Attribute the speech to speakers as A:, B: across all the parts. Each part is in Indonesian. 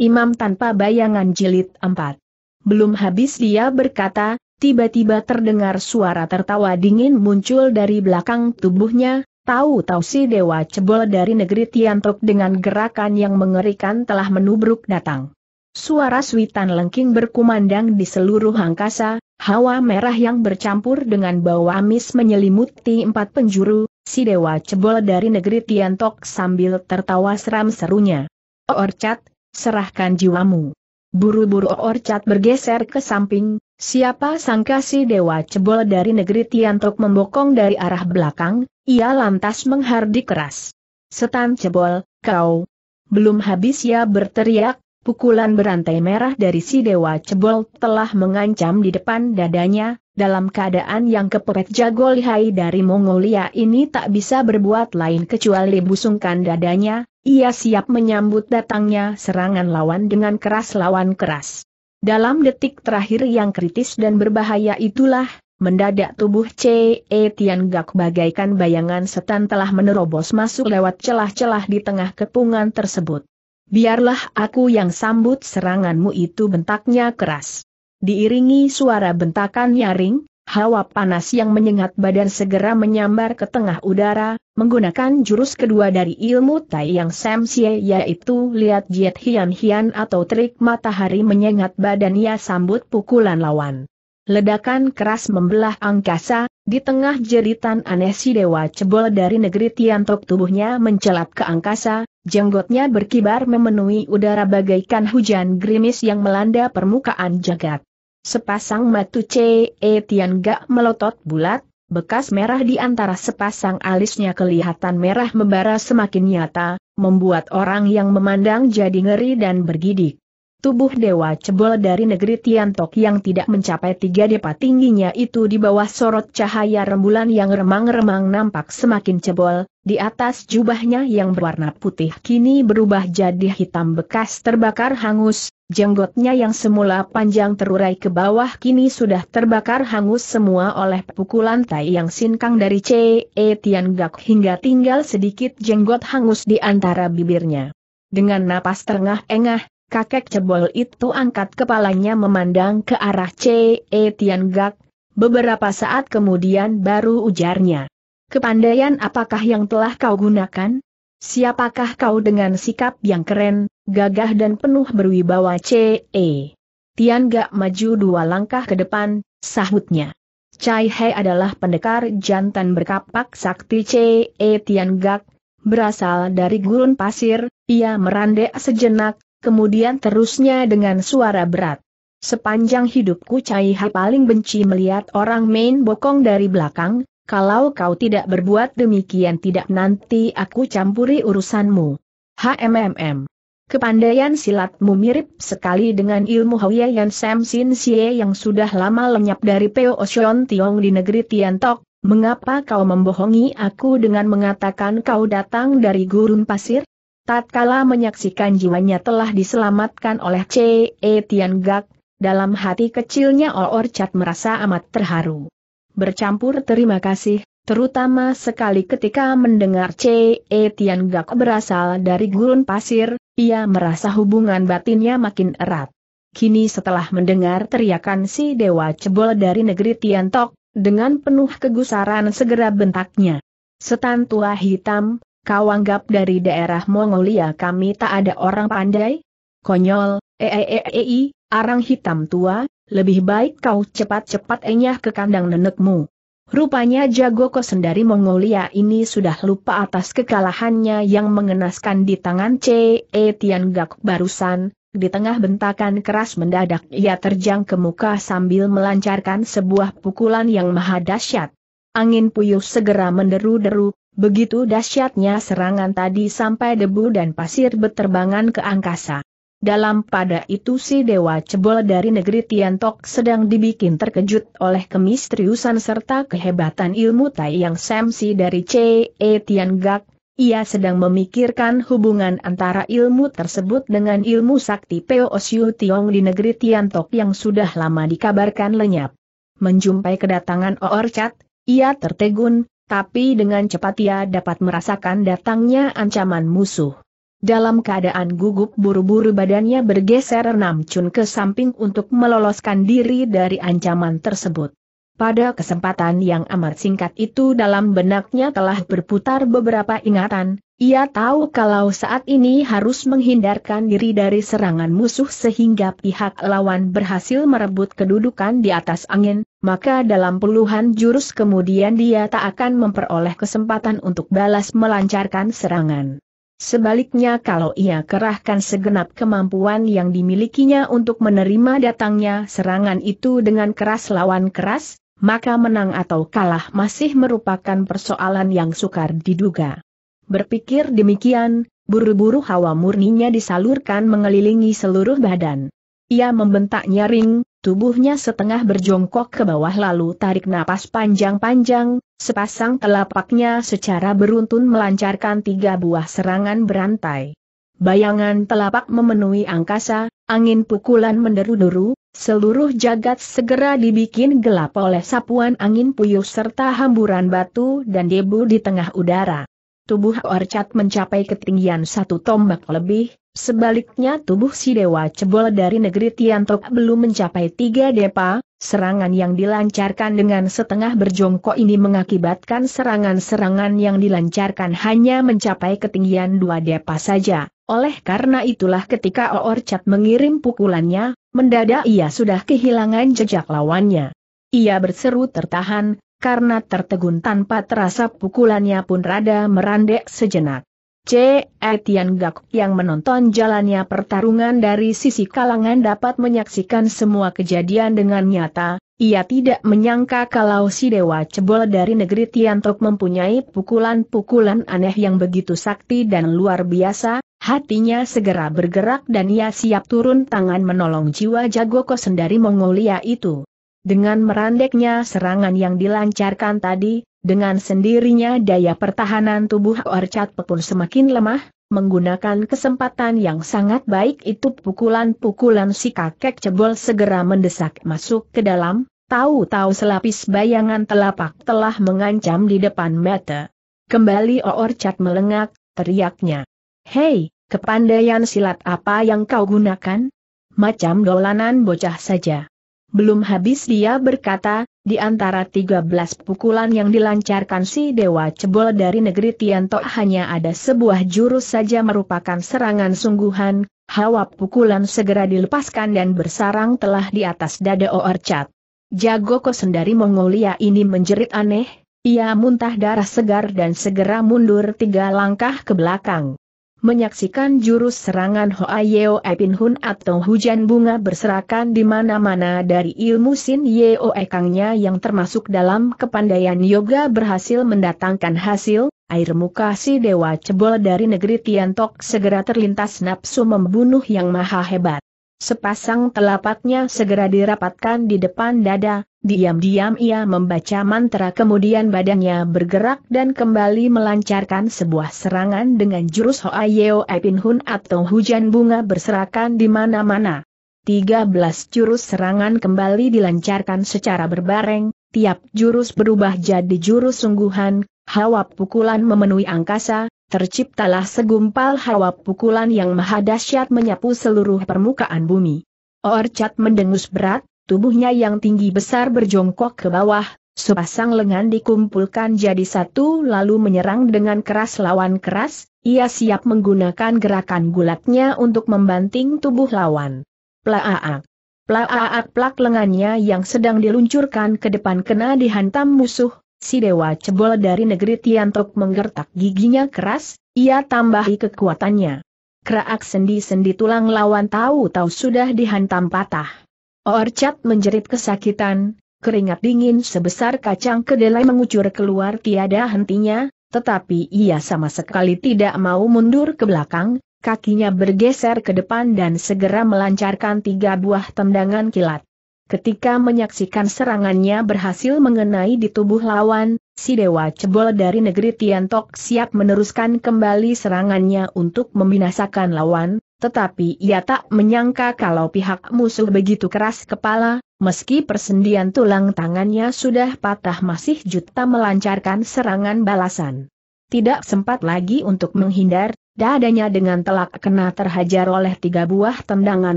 A: Imam tanpa bayangan jilid 4. Belum habis dia berkata, tiba-tiba terdengar suara tertawa dingin muncul dari belakang tubuhnya, tahu-tahu si dewa cebol dari negeri Tiantok dengan gerakan yang mengerikan telah menubruk datang. Suara suitan lengking berkumandang di seluruh angkasa, hawa merah yang bercampur dengan bau amis menyelimuti empat penjuru, si dewa cebol dari negeri Tiantok sambil tertawa seram serunya. Orcat, serahkan jiwamu. Buru-buru Orcat bergeser ke samping, siapa sangka si dewa cebol dari negeri Tiantok membokong dari arah belakang, ia lantas menghardik keras. Setan cebol, kau. Belum habis ya berteriak, pukulan berantai merah dari si dewa cebol telah mengancam di depan dadanya, dalam keadaan yang kepepet jago lihai dari Mongolia ini tak bisa berbuat lain kecuali busungkan dadanya, ia siap menyambut datangnya serangan lawan dengan keras lawan keras. Dalam detik terakhir yang kritis dan berbahaya itulah, mendadak tubuh C.E. Tian Gak bagaikan bayangan setan telah menerobos masuk lewat celah-celah di tengah kepungan tersebut. Biarlah aku yang sambut seranganmu itu bentaknya keras. Diiringi suara bentakan nyaring, Hawa panas yang menyengat badan segera menyambar ke tengah udara, menggunakan jurus kedua dari ilmu Tai Yang Sam Sye yaitu lihat Jiet Hian Hian atau trik matahari menyengat badan ia sambut pukulan lawan. Ledakan keras membelah angkasa, di tengah jeritan aneh si dewa cebol dari negeri Tiantok tubuhnya mencelat ke angkasa, jenggotnya berkibar memenuhi udara bagaikan hujan gerimis yang melanda permukaan jagat. Sepasang matu C. E. Tian Gak melotot bulat, bekas merah di antara sepasang alisnya kelihatan merah membara semakin nyata, membuat orang yang memandang jadi ngeri dan bergidik. Tubuh dewa cebol dari negeri Tiantok yang tidak mencapai tiga depa tingginya itu di bawah sorot cahaya rembulan yang remang-remang nampak semakin cebol, di atas jubahnya yang berwarna putih kini berubah jadi hitam bekas terbakar hangus, Jenggotnya yang semula panjang terurai ke bawah kini sudah terbakar hangus semua oleh pukulan Tai Yang Sinkang dari C.E. Tian Gak hingga tinggal sedikit jenggot hangus di antara bibirnya. Dengan napas terengah-engah, kakek cebol itu angkat kepalanya memandang ke arah C.E. Tian Gak, beberapa saat kemudian baru ujarnya. Kepandaian apakah yang telah kau gunakan? Siapakah kau dengan sikap yang keren, gagah dan penuh berwibawa C.E. Tian Gak maju dua langkah ke depan, sahutnya. Cai He adalah pendekar jantan berkapak sakti C.E. Tian Gak, berasal dari gurun pasir, ia merandek sejenak, kemudian terusnya dengan suara berat. Sepanjang hidupku Cai He paling benci melihat orang main bokong dari belakang, kalau kau tidak berbuat demikian tidak nanti aku campuri urusanmu. HMMM. Kepandaian silatmu mirip sekali dengan ilmu Yan Sam Sin Xie yang sudah lama lenyap dari Peo Ocean Tiong di negeri Tiantok. Mengapa kau membohongi aku dengan mengatakan kau datang dari gurun pasir? Tatkala menyaksikan jiwanya telah diselamatkan oleh c e Tian Gak, dalam hati kecilnya Oor Chat merasa amat terharu. Bercampur terima kasih, terutama sekali ketika mendengar C.E. Tian Gak berasal dari gurun pasir, ia merasa hubungan batinnya makin erat. Kini setelah mendengar teriakan si Dewa Cebol dari negeri Tiantok, dengan penuh kegusaran segera bentaknya. Setan tua hitam, kau anggap dari daerah Mongolia kami tak ada orang pandai? Konyol, eeeei, arang hitam tua, lebih baik kau cepat-cepat enyah ke kandang nenekmu. Rupanya jago Sendari Mongolia ini sudah lupa atas kekalahannya yang mengenaskan di tangan C.E. Gak barusan, di tengah bentakan keras mendadak ia terjang ke muka sambil melancarkan sebuah pukulan yang maha dahsyat. Angin puyuh segera menderu-deru, begitu dahsyatnya serangan tadi sampai debu dan pasir beterbangan ke angkasa. Dalam pada itu si Dewa Cebol dari negeri Tiantok sedang dibikin terkejut oleh kemistriusan serta kehebatan ilmu Tai Yang Semsi dari C.E. Tiangak, ia sedang memikirkan hubungan antara ilmu tersebut dengan ilmu sakti Peo Siu Tiong di negeri Tiantok yang sudah lama dikabarkan lenyap. Menjumpai kedatangan Orchard, ia tertegun, tapi dengan cepat ia dapat merasakan datangnya ancaman musuh. Dalam keadaan gugup buru-buru badannya bergeser enam cun ke samping untuk meloloskan diri dari ancaman tersebut. Pada kesempatan yang amat singkat itu dalam benaknya telah berputar beberapa ingatan, ia tahu kalau saat ini harus menghindarkan diri dari serangan musuh sehingga pihak lawan berhasil merebut kedudukan di atas angin, maka dalam puluhan jurus kemudian dia tak akan memperoleh kesempatan untuk balas melancarkan serangan. Sebaliknya kalau ia kerahkan segenap kemampuan yang dimilikinya untuk menerima datangnya serangan itu dengan keras lawan keras, maka menang atau kalah masih merupakan persoalan yang sukar diduga. Berpikir demikian, buru-buru hawa murninya disalurkan mengelilingi seluruh badan. Ia membentak nyaring, Tubuhnya setengah berjongkok ke bawah lalu tarik napas panjang-panjang, sepasang telapaknya secara beruntun melancarkan tiga buah serangan berantai. Bayangan telapak memenuhi angkasa, angin pukulan menderu-deru, seluruh jagat segera dibikin gelap oleh sapuan angin puyuh serta hamburan batu dan debu di tengah udara. Tubuh Orchard mencapai ketinggian satu tombak lebih, Sebaliknya tubuh si dewa cebol dari negeri Tiantok belum mencapai tiga depa, serangan yang dilancarkan dengan setengah berjongkok ini mengakibatkan serangan-serangan yang dilancarkan hanya mencapai ketinggian dua depa saja. Oleh karena itulah ketika Oorcat mengirim pukulannya, mendadak ia sudah kehilangan jejak lawannya. Ia berseru tertahan, karena tertegun tanpa terasa pukulannya pun rada merandek sejenak. C. Etian Gak yang menonton jalannya pertarungan dari sisi kalangan dapat menyaksikan semua kejadian dengan nyata, ia tidak menyangka kalau si dewa cebol dari negeri Tiantok mempunyai pukulan-pukulan aneh yang begitu sakti dan luar biasa, hatinya segera bergerak dan ia siap turun tangan menolong jiwa jago kosendari Mongolia itu. Dengan merandeknya serangan yang dilancarkan tadi, dengan sendirinya daya pertahanan tubuh Orcat pun semakin lemah, menggunakan kesempatan yang sangat baik itu pukulan-pukulan si kakek cebol segera mendesak masuk ke dalam, tahu-tahu selapis bayangan telapak telah mengancam di depan mata. Kembali Orcat melengak, teriaknya. Hei, kepandaian silat apa yang kau gunakan? Macam dolanan bocah saja. Belum habis dia berkata, di antara 13 pukulan yang dilancarkan si Dewa Cebol dari negeri Tiantok hanya ada sebuah jurus saja merupakan serangan sungguhan, hawa pukulan segera dilepaskan dan bersarang telah di atas dada Oorcat. Jago kosendari Mongolia ini menjerit aneh, ia muntah darah segar dan segera mundur tiga langkah ke belakang menyaksikan jurus serangan Hoa Yeo Epin Hun atau hujan bunga berserakan di mana-mana dari ilmu Sin Yeo Ekangnya yang termasuk dalam kepandaian yoga berhasil mendatangkan hasil, air muka si dewa cebol dari negeri Tiantok segera terlintas nafsu membunuh yang maha hebat. Sepasang telapaknya segera dirapatkan di depan dada, Diam-diam ia membaca mantra kemudian badannya bergerak dan kembali melancarkan sebuah serangan dengan jurus Hoa Yeo Epin Hun atau hujan bunga berserakan di mana-mana. 13 jurus serangan kembali dilancarkan secara berbareng, tiap jurus berubah jadi jurus sungguhan, hawa pukulan memenuhi angkasa, terciptalah segumpal hawa pukulan yang maha dahsyat menyapu seluruh permukaan bumi. Orchat mendengus berat, tubuhnya yang tinggi besar berjongkok ke bawah, sepasang lengan dikumpulkan jadi satu lalu menyerang dengan keras lawan keras, ia siap menggunakan gerakan gulatnya untuk membanting tubuh lawan. Plaaak. Plaaak plak lengannya yang sedang diluncurkan ke depan kena dihantam musuh, si dewa cebol dari negeri Tiantok menggertak giginya keras, ia tambahi kekuatannya. Kraak sendi-sendi tulang lawan tahu-tahu sudah dihantam patah. Orchard menjerit kesakitan, keringat dingin sebesar kacang kedelai mengucur keluar tiada hentinya, tetapi ia sama sekali tidak mau mundur ke belakang, kakinya bergeser ke depan dan segera melancarkan tiga buah tendangan kilat. Ketika menyaksikan serangannya berhasil mengenai di tubuh lawan, si Dewa Cebol dari negeri Tiantok siap meneruskan kembali serangannya untuk membinasakan lawan, tetapi ia tak menyangka kalau pihak musuh begitu keras kepala, meski persendian tulang tangannya sudah patah masih juta melancarkan serangan balasan. Tidak sempat lagi untuk menghindar, dadanya dengan telak kena terhajar oleh tiga buah tendangan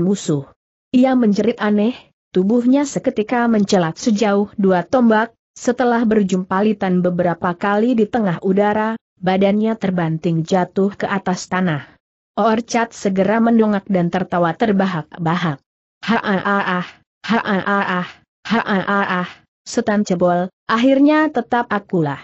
A: musuh. Ia menjerit aneh, tubuhnya seketika mencelat sejauh dua tombak, setelah berjumpalitan beberapa kali di tengah udara, badannya terbanting jatuh ke atas tanah. Orchat segera mendongak dan tertawa terbahak-bahak. Ha-ah-ah, ha-ah-ah, ha-ah-ah, setan cebol, akhirnya tetap akulah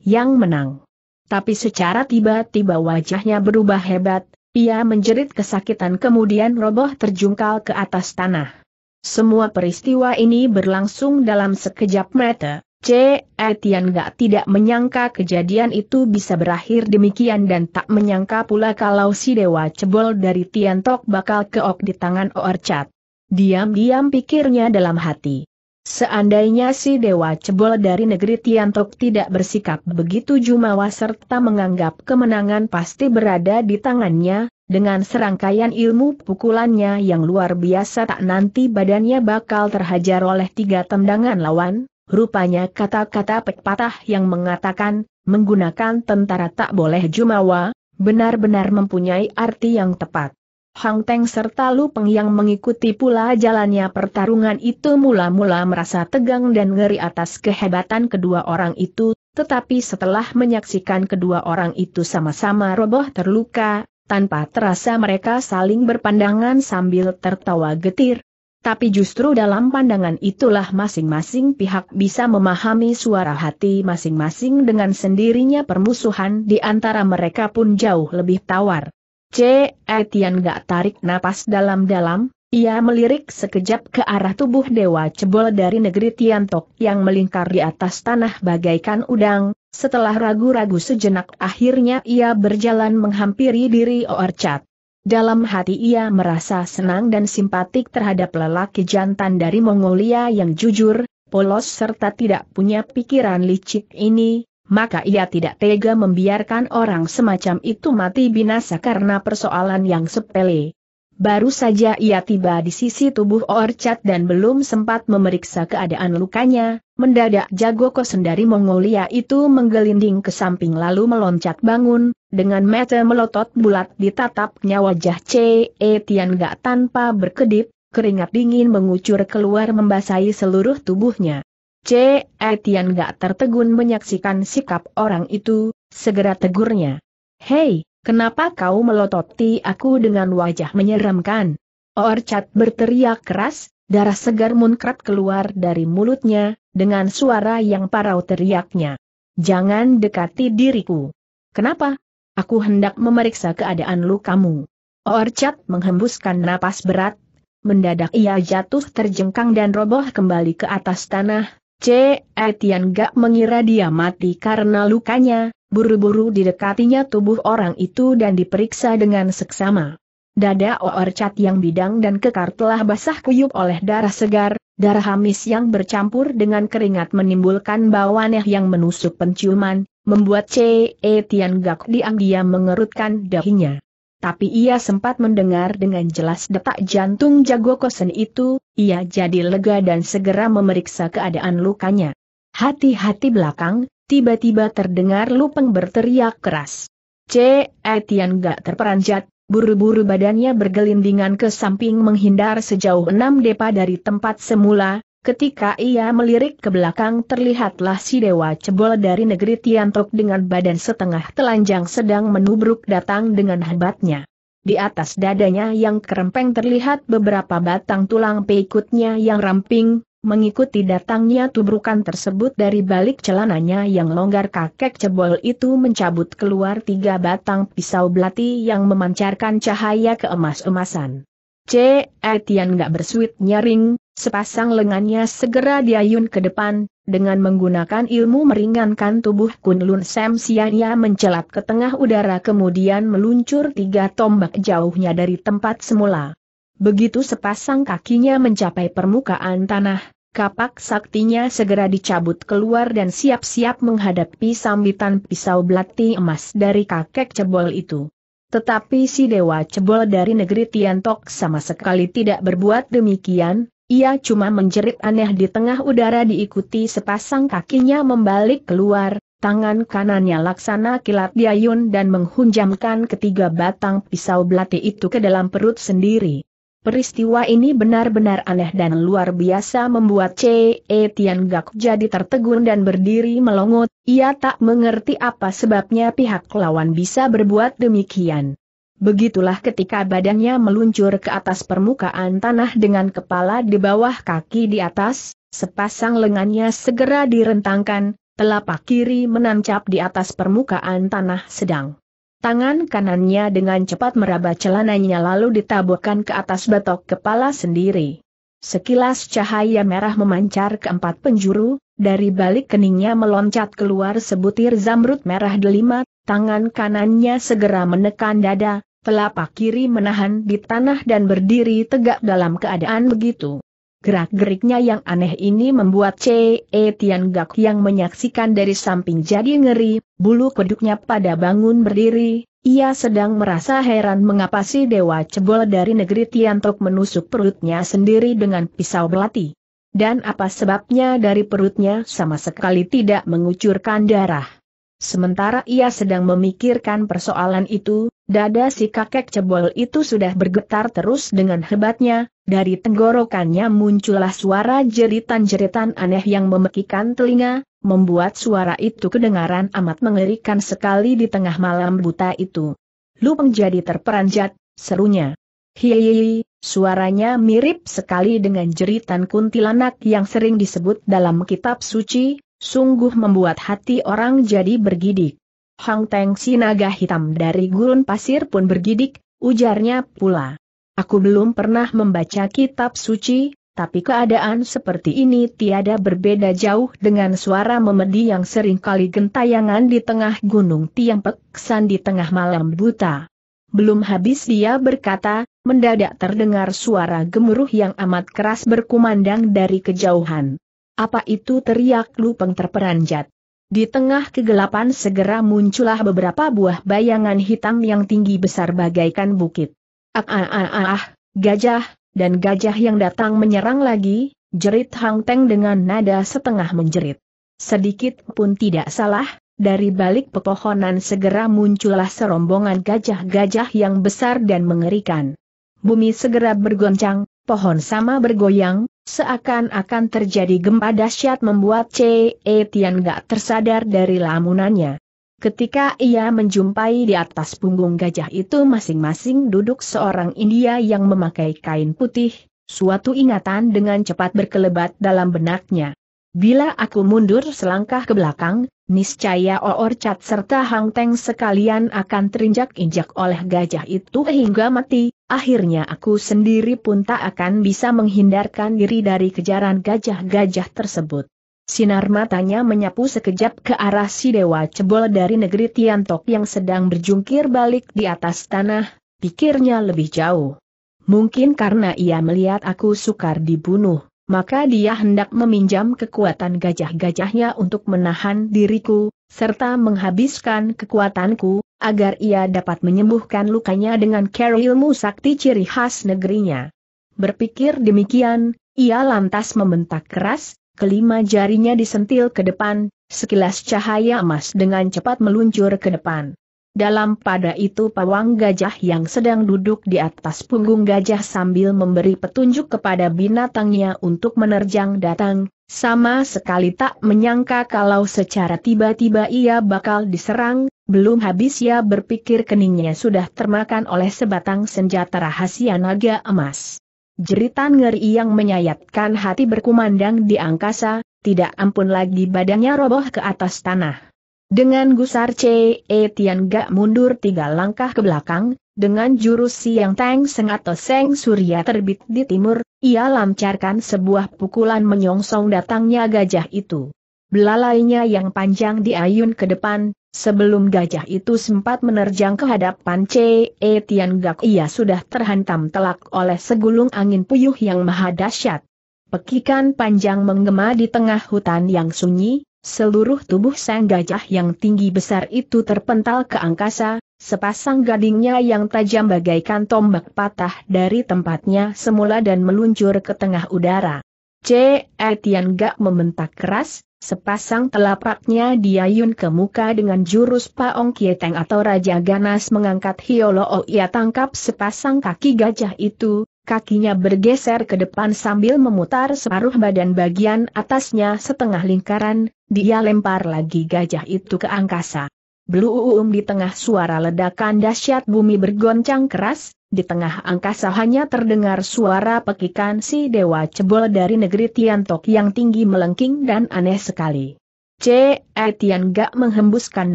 A: yang menang. Tapi secara tiba-tiba wajahnya berubah hebat, ia menjerit kesakitan kemudian roboh terjungkal ke atas tanah. Semua peristiwa ini berlangsung dalam sekejap mata. C. Etian gak tidak menyangka kejadian itu bisa berakhir demikian dan tak menyangka pula kalau si dewa cebol dari Tiantok bakal keok di tangan Orcat. Diam-diam pikirnya dalam hati. Seandainya si dewa cebol dari negeri Tiantok tidak bersikap begitu jumawa serta menganggap kemenangan pasti berada di tangannya, dengan serangkaian ilmu pukulannya yang luar biasa tak nanti badannya bakal terhajar oleh tiga tendangan lawan, Rupanya kata-kata pepatah yang mengatakan, menggunakan tentara tak boleh jumawa, benar-benar mempunyai arti yang tepat. Hang Teng serta Lu Peng yang mengikuti pula jalannya pertarungan itu mula-mula merasa tegang dan ngeri atas kehebatan kedua orang itu, tetapi setelah menyaksikan kedua orang itu sama-sama roboh terluka, tanpa terasa mereka saling berpandangan sambil tertawa getir, tapi justru dalam pandangan itulah masing-masing pihak bisa memahami suara hati masing-masing dengan sendirinya permusuhan di antara mereka pun jauh lebih tawar. C. Etian gak tarik napas dalam-dalam, ia melirik sekejap ke arah tubuh Dewa Cebol dari negeri Tiantok yang melingkar di atas tanah bagaikan udang, setelah ragu-ragu sejenak akhirnya ia berjalan menghampiri diri Oarchat. Dalam hati ia merasa senang dan simpatik terhadap lelaki jantan dari Mongolia yang jujur, polos serta tidak punya pikiran licik ini, maka ia tidak tega membiarkan orang semacam itu mati binasa karena persoalan yang sepele. Baru saja ia tiba di sisi tubuh Orchard dan belum sempat memeriksa keadaan lukanya, Mendadak jago kosendari Mongolia itu menggelinding ke samping lalu meloncat bangun, dengan mata melotot bulat ditatapnya wajah C.E. Tian gak tanpa berkedip, keringat dingin mengucur keluar membasahi seluruh tubuhnya. C.E. Tian gak tertegun menyaksikan sikap orang itu, segera tegurnya. Hei, kenapa kau melototi aku dengan wajah menyeramkan? Orchat berteriak keras, darah segar munkrat keluar dari mulutnya, dengan suara yang parau teriaknya. Jangan dekati diriku. Kenapa? Aku hendak memeriksa keadaan lukamu. Orchat menghembuskan napas berat, mendadak ia jatuh terjengkang dan roboh kembali ke atas tanah. C. Etian gak mengira dia mati karena lukanya, buru-buru didekatinya tubuh orang itu dan diperiksa dengan seksama. Dada Orchat yang bidang dan kekar telah basah kuyup oleh darah segar, Darah hamis yang bercampur dengan keringat menimbulkan bau aneh yang menusuk penciuman, membuat C.E. Tian Gak diam-diam mengerutkan dahinya. Tapi ia sempat mendengar dengan jelas detak jantung jago kosen itu, ia jadi lega dan segera memeriksa keadaan lukanya. Hati-hati belakang, tiba-tiba terdengar Lupeng berteriak keras. C. Etian gak terperanjat, buru-buru badannya bergelindingan ke samping menghindar sejauh enam depa dari tempat semula, ketika ia melirik ke belakang terlihatlah si dewa cebol dari negeri Tiantok dengan badan setengah telanjang sedang menubruk datang dengan hebatnya. Di atas dadanya yang kerempeng terlihat beberapa batang tulang peikutnya yang ramping, Mengikuti datangnya tubrukan tersebut dari balik celananya yang longgar kakek cebol itu mencabut keluar tiga batang pisau belati yang memancarkan cahaya keemas-emasan. C. Etian gak bersuit nyaring, sepasang lengannya segera diayun ke depan, dengan menggunakan ilmu meringankan tubuh Kunlun Sam Sianya mencelat ke tengah udara kemudian meluncur tiga tombak jauhnya dari tempat semula. Begitu sepasang kakinya mencapai permukaan tanah, kapak saktinya segera dicabut keluar dan siap-siap menghadapi sambitan pisau belati emas dari kakek cebol itu. Tetapi si dewa cebol dari negeri Tiantok sama sekali tidak berbuat demikian, ia cuma menjerit aneh di tengah udara diikuti sepasang kakinya membalik keluar, tangan kanannya laksana kilat diayun dan menghunjamkan ketiga batang pisau belati itu ke dalam perut sendiri. Peristiwa ini benar-benar aneh dan luar biasa membuat C.E. gak jadi tertegun dan berdiri melongot, ia tak mengerti apa sebabnya pihak lawan bisa berbuat demikian. Begitulah ketika badannya meluncur ke atas permukaan tanah dengan kepala di bawah kaki di atas, sepasang lengannya segera direntangkan, telapak kiri menancap di atas permukaan tanah sedang Tangan kanannya dengan cepat meraba celananya lalu ditaburkan ke atas batok kepala sendiri. Sekilas cahaya merah memancar ke empat penjuru, dari balik keningnya meloncat keluar sebutir zamrud merah delima, tangan kanannya segera menekan dada, telapak kiri menahan di tanah dan berdiri tegak dalam keadaan begitu. Gerak-geriknya yang aneh ini membuat C.E. Tian Gak yang menyaksikan dari samping jadi ngeri, bulu kuduknya pada bangun berdiri, ia sedang merasa heran mengapa si dewa cebol dari negeri Tiantok menusuk perutnya sendiri dengan pisau belati. Dan apa sebabnya dari perutnya sama sekali tidak mengucurkan darah. Sementara ia sedang memikirkan persoalan itu, dada si kakek cebol itu sudah bergetar terus dengan hebatnya, dari tenggorokannya muncullah suara jeritan-jeritan aneh yang memekikan telinga, membuat suara itu kedengaran amat mengerikan sekali di tengah malam buta itu. Lu menjadi terperanjat, serunya. Hihihi, suaranya mirip sekali dengan jeritan kuntilanak yang sering disebut dalam kitab suci, Sungguh membuat hati orang jadi bergidik. Hang Teng si naga hitam dari gurun pasir pun bergidik, ujarnya pula. Aku belum pernah membaca kitab suci, tapi keadaan seperti ini tiada berbeda jauh dengan suara memedi yang sering kali gentayangan di tengah gunung tiang peksan di tengah malam buta. Belum habis dia berkata, mendadak terdengar suara gemuruh yang amat keras berkumandang dari kejauhan. Apa itu teriak Lupeng terperanjat. Di tengah kegelapan segera muncullah beberapa buah bayangan hitam yang tinggi besar bagaikan bukit. Ah ah ah ah, ah gajah, dan gajah yang datang menyerang lagi, jerit Hang Teng dengan nada setengah menjerit. Sedikit pun tidak salah, dari balik pepohonan segera muncullah serombongan gajah-gajah yang besar dan mengerikan. Bumi segera bergoncang, pohon sama bergoyang, seakan-akan terjadi gempa dahsyat membuat C.E. Tian gak tersadar dari lamunannya. Ketika ia menjumpai di atas punggung gajah itu masing-masing duduk seorang India yang memakai kain putih, suatu ingatan dengan cepat berkelebat dalam benaknya. Bila aku mundur selangkah ke belakang, Niscaya Oorcat serta Hang Teng sekalian akan terinjak-injak oleh gajah itu hingga mati, akhirnya aku sendiri pun tak akan bisa menghindarkan diri dari kejaran gajah-gajah tersebut. Sinar matanya menyapu sekejap ke arah si Dewa Cebol dari negeri Tiantok yang sedang berjungkir balik di atas tanah, pikirnya lebih jauh. Mungkin karena ia melihat aku sukar dibunuh maka dia hendak meminjam kekuatan gajah-gajahnya untuk menahan diriku, serta menghabiskan kekuatanku, agar ia dapat menyembuhkan lukanya dengan cara ilmu sakti ciri khas negerinya. Berpikir demikian, ia lantas membentak keras, kelima jarinya disentil ke depan, sekilas cahaya emas dengan cepat meluncur ke depan. Dalam pada itu pawang gajah yang sedang duduk di atas punggung gajah sambil memberi petunjuk kepada binatangnya untuk menerjang datang, sama sekali tak menyangka kalau secara tiba-tiba ia bakal diserang, belum habis ia berpikir keningnya sudah termakan oleh sebatang senjata rahasia naga emas. Jeritan ngeri yang menyayatkan hati berkumandang di angkasa, tidak ampun lagi badannya roboh ke atas tanah. Dengan gusar C. E. Tian Gak mundur tiga langkah ke belakang, dengan jurus siang Teng Seng atau Seng Surya terbit di timur, ia lancarkan sebuah pukulan menyongsong datangnya gajah itu. Belalainya yang panjang diayun ke depan, sebelum gajah itu sempat menerjang ke hadapan C. E. Tian Gak ia sudah terhantam telak oleh segulung angin puyuh yang maha dahsyat. Pekikan panjang menggema di tengah hutan yang sunyi, Seluruh tubuh sang gajah yang tinggi besar itu terpental ke angkasa, sepasang gadingnya yang tajam bagaikan tombak patah dari tempatnya semula dan meluncur ke tengah udara. C. E. Tian Gak membentak keras, sepasang telapaknya diayun ke muka dengan jurus Paong Kieteng atau Raja Ganas mengangkat Hiolo Ia tangkap sepasang kaki gajah itu, kakinya bergeser ke depan sambil memutar separuh badan bagian atasnya setengah lingkaran, dia lempar lagi gajah itu ke angkasa. Bluum di tengah suara ledakan dahsyat bumi bergoncang keras, di tengah angkasa hanya terdengar suara pekikan si dewa cebol dari negeri Tiantok yang tinggi melengking dan aneh sekali. C. Eh, Tian gak menghembuskan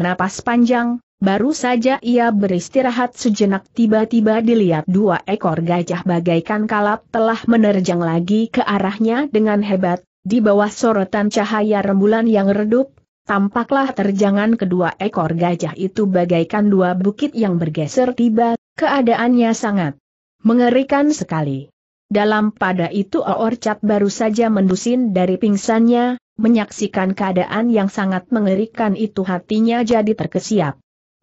A: napas panjang, Baru saja ia beristirahat sejenak tiba-tiba dilihat dua ekor gajah bagaikan kalap telah menerjang lagi ke arahnya dengan hebat, di bawah sorotan cahaya rembulan yang redup, tampaklah terjangan kedua ekor gajah itu bagaikan dua bukit yang bergeser tiba, keadaannya sangat mengerikan sekali. Dalam pada itu Oorcat baru saja mendusin dari pingsannya, menyaksikan keadaan yang sangat mengerikan itu hatinya jadi terkesiap.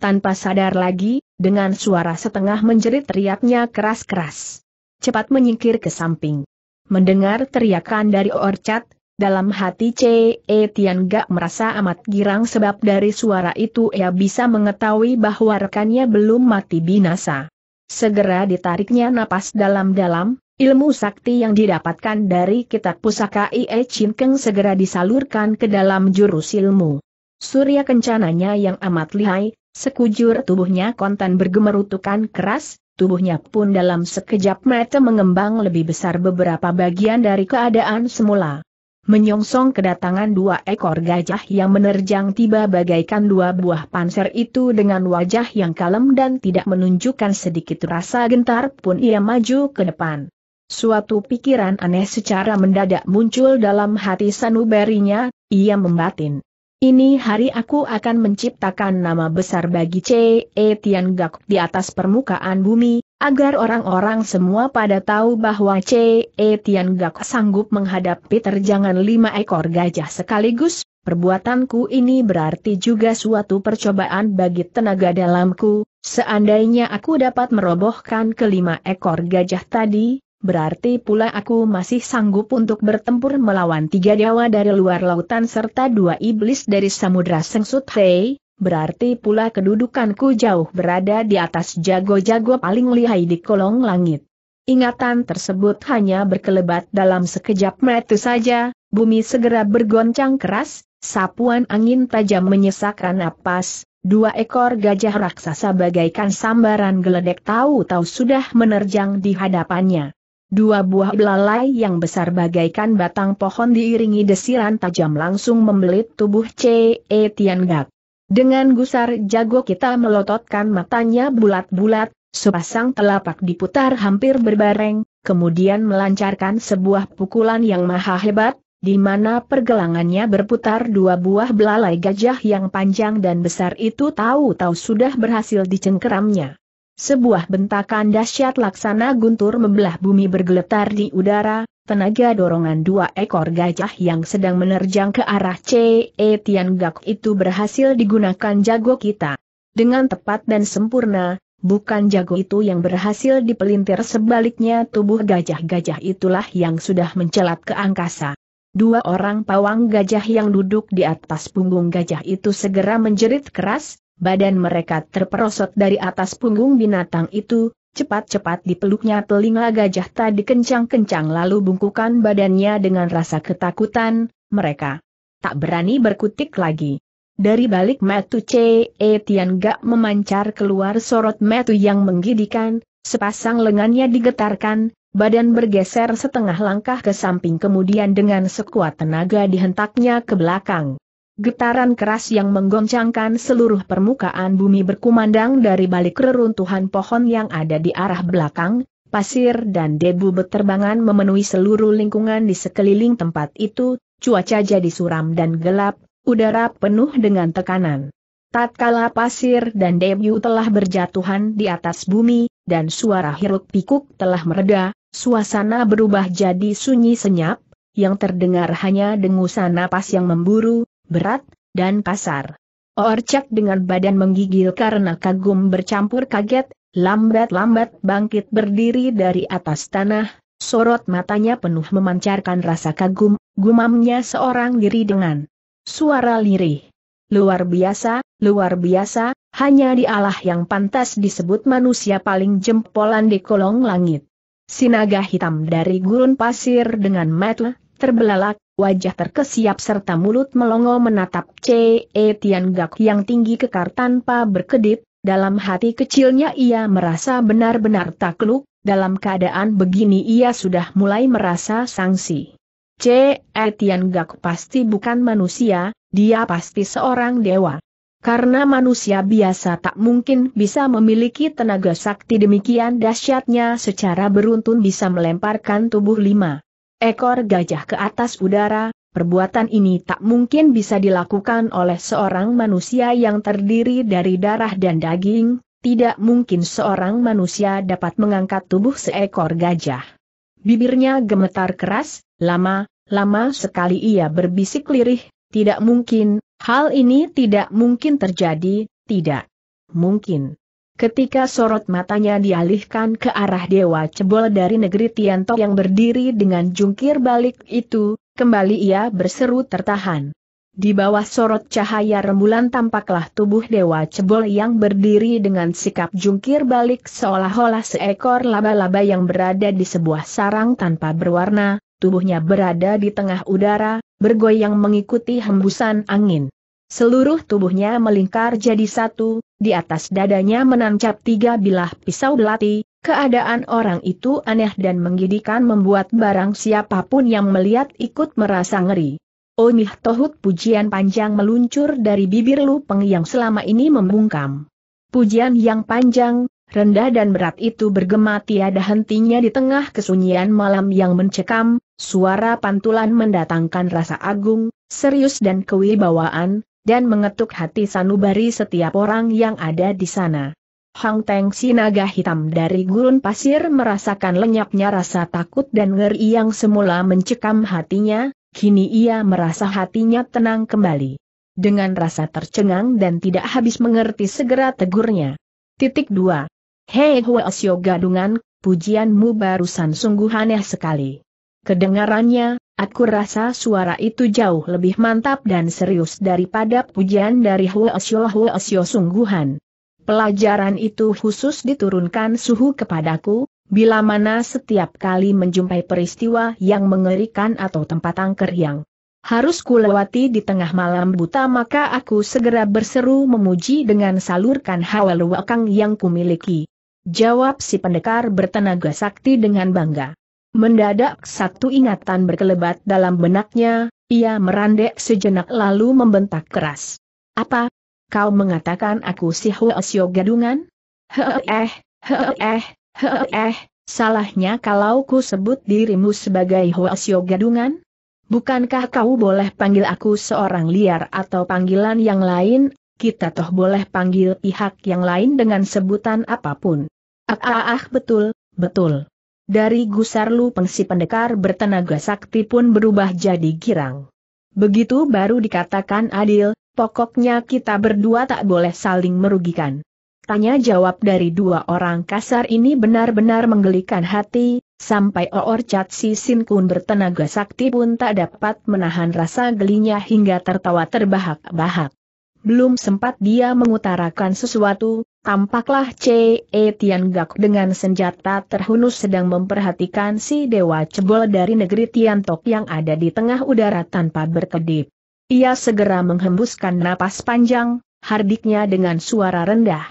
A: Tanpa sadar lagi, dengan suara setengah menjerit teriaknya keras-keras. Cepat menyingkir ke samping. Mendengar teriakan dari Orchard, dalam hati C.E. Tian gak merasa amat girang sebab dari suara itu ia bisa mengetahui bahwa rekannya belum mati binasa. Segera ditariknya napas dalam-dalam, ilmu sakti yang didapatkan dari kitab pusaka I.E. Chin Keng segera disalurkan ke dalam jurus ilmu. Surya kencananya yang amat lihai, Sekujur tubuhnya kontan bergemerutukan keras, tubuhnya pun dalam sekejap mata mengembang lebih besar beberapa bagian dari keadaan semula. Menyongsong kedatangan dua ekor gajah yang menerjang tiba bagaikan dua buah panser itu dengan wajah yang kalem dan tidak menunjukkan sedikit rasa gentar pun ia maju ke depan. Suatu pikiran aneh secara mendadak muncul dalam hati sanubarinya, ia membatin. Ini hari aku akan menciptakan nama besar bagi C.E. E Tian Gak di atas permukaan bumi, agar orang-orang semua pada tahu bahwa C.E. E Tian Gak sanggup menghadapi terjangan lima ekor gajah sekaligus, perbuatanku ini berarti juga suatu percobaan bagi tenaga dalamku, seandainya aku dapat merobohkan kelima ekor gajah tadi, berarti pula aku masih sanggup untuk bertempur melawan tiga dewa dari luar lautan serta dua iblis dari samudra Sengsut Hei, berarti pula kedudukanku jauh berada di atas jago-jago paling lihai di kolong langit. Ingatan tersebut hanya berkelebat dalam sekejap mata saja, bumi segera bergoncang keras, sapuan angin tajam menyesakkan napas, dua ekor gajah raksasa bagaikan sambaran geledek tahu-tahu sudah menerjang di hadapannya. Dua buah belalai yang besar bagaikan batang pohon diiringi desiran tajam langsung membelit tubuh C.E. Tiangak. Dengan gusar jago kita melototkan matanya bulat-bulat, sepasang telapak diputar hampir berbareng, kemudian melancarkan sebuah pukulan yang maha hebat, di mana pergelangannya berputar dua buah belalai gajah yang panjang dan besar itu tahu-tahu sudah berhasil dicengkeramnya. Sebuah bentakan dahsyat laksana guntur membelah bumi bergeletar di udara, tenaga dorongan dua ekor gajah yang sedang menerjang ke arah CE Tiangak itu berhasil digunakan jago kita. Dengan tepat dan sempurna, bukan jago itu yang berhasil dipelintir sebaliknya tubuh gajah-gajah itulah yang sudah mencelat ke angkasa. Dua orang pawang gajah yang duduk di atas punggung gajah itu segera menjerit keras, Badan mereka terperosot dari atas punggung binatang itu, cepat-cepat dipeluknya telinga gajah tadi kencang-kencang lalu bungkukan badannya dengan rasa ketakutan, mereka tak berani berkutik lagi. Dari balik metu C, E Tian Gak memancar keluar sorot metu yang menggidikan, sepasang lengannya digetarkan, badan bergeser setengah langkah ke samping kemudian dengan sekuat tenaga dihentaknya ke belakang. Getaran keras yang menggoncangkan seluruh permukaan bumi berkumandang dari balik reruntuhan pohon yang ada di arah belakang, pasir dan debu beterbangan memenuhi seluruh lingkungan di sekeliling tempat itu, cuaca jadi suram dan gelap, udara penuh dengan tekanan. Tatkala pasir dan debu telah berjatuhan di atas bumi, dan suara hiruk pikuk telah mereda, suasana berubah jadi sunyi senyap, yang terdengar hanya dengusan napas yang memburu, berat, dan kasar. Orcak dengan badan menggigil karena kagum bercampur kaget, lambat-lambat bangkit berdiri dari atas tanah, sorot matanya penuh memancarkan rasa kagum, gumamnya seorang diri dengan suara lirih. Luar biasa, luar biasa, hanya dialah yang pantas disebut manusia paling jempolan di kolong langit. Sinaga hitam dari gurun pasir dengan metel terbelalak, wajah terkesiap serta mulut melongo menatap C.E. Tian Gak yang tinggi kekar tanpa berkedip, dalam hati kecilnya ia merasa benar-benar takluk, dalam keadaan begini ia sudah mulai merasa sangsi. C.E. Tian Gak pasti bukan manusia, dia pasti seorang dewa. Karena manusia biasa tak mungkin bisa memiliki tenaga sakti demikian dahsyatnya secara beruntun bisa melemparkan tubuh lima ekor gajah ke atas udara, perbuatan ini tak mungkin bisa dilakukan oleh seorang manusia yang terdiri dari darah dan daging, tidak mungkin seorang manusia dapat mengangkat tubuh seekor gajah. Bibirnya gemetar keras, lama, lama sekali ia berbisik lirih, tidak mungkin, hal ini tidak mungkin terjadi, tidak mungkin. Ketika sorot matanya dialihkan ke arah dewa cebol dari negeri Tiantok yang berdiri dengan jungkir balik itu, kembali ia berseru tertahan. Di bawah sorot cahaya rembulan tampaklah tubuh dewa cebol yang berdiri dengan sikap jungkir balik seolah-olah seekor laba-laba yang berada di sebuah sarang tanpa berwarna, tubuhnya berada di tengah udara, bergoyang mengikuti hembusan angin. Seluruh tubuhnya melingkar jadi satu, di atas dadanya menancap tiga bilah pisau belati, keadaan orang itu aneh dan menggidikan membuat barang siapapun yang melihat ikut merasa ngeri. Omih oh Tohut pujian panjang meluncur dari bibir Lupeng yang selama ini membungkam. Pujian yang panjang, rendah dan berat itu bergema tiada hentinya di tengah kesunyian malam yang mencekam, suara pantulan mendatangkan rasa agung, serius dan kewibawaan, dan mengetuk hati sanubari setiap orang yang ada di sana. Hang Teng si naga hitam dari gurun pasir merasakan lenyapnya rasa takut dan ngeri yang semula mencekam hatinya, kini ia merasa hatinya tenang kembali. Dengan rasa tercengang dan tidak habis mengerti segera tegurnya. Titik 2. Hei Huasyo Gadungan, pujianmu barusan sungguh aneh sekali. Kedengarannya, Aku rasa suara itu jauh lebih mantap dan serius daripada pujian dari Huasyo Huasyo sungguhan. Pelajaran itu khusus diturunkan suhu kepadaku, bila mana setiap kali menjumpai peristiwa yang mengerikan atau tempat angker yang harus kulewati di tengah malam buta maka aku segera berseru memuji dengan salurkan hawa luwakang yang kumiliki. Jawab si pendekar bertenaga sakti dengan bangga. Mendadak satu ingatan berkelebat dalam benaknya, ia merandek sejenak lalu membentak keras. Apa? Kau mengatakan aku si Huasyo gadungan? Heeh, heeh, heeh, salahnya kalau ku sebut dirimu sebagai Huasyo gadungan? Bukankah kau boleh panggil aku seorang liar atau panggilan yang lain, kita toh boleh panggil pihak yang lain dengan sebutan apapun. Ah, ah, ah betul, betul. Dari gusar lupeng si pendekar bertenaga sakti pun berubah jadi girang. Begitu baru dikatakan adil, pokoknya kita berdua tak boleh saling merugikan. Tanya jawab dari dua orang kasar ini benar-benar menggelikan hati, sampai Oorcat si Sinkun bertenaga sakti pun tak dapat menahan rasa gelinya hingga tertawa terbahak-bahak. Belum sempat dia mengutarakan sesuatu, Tampaklah C. E. Tian Gak dengan senjata terhunus sedang memperhatikan si Dewa Cebol dari negeri Tiantok yang ada di tengah udara tanpa berkedip. Ia segera menghembuskan napas panjang, hardiknya dengan suara rendah.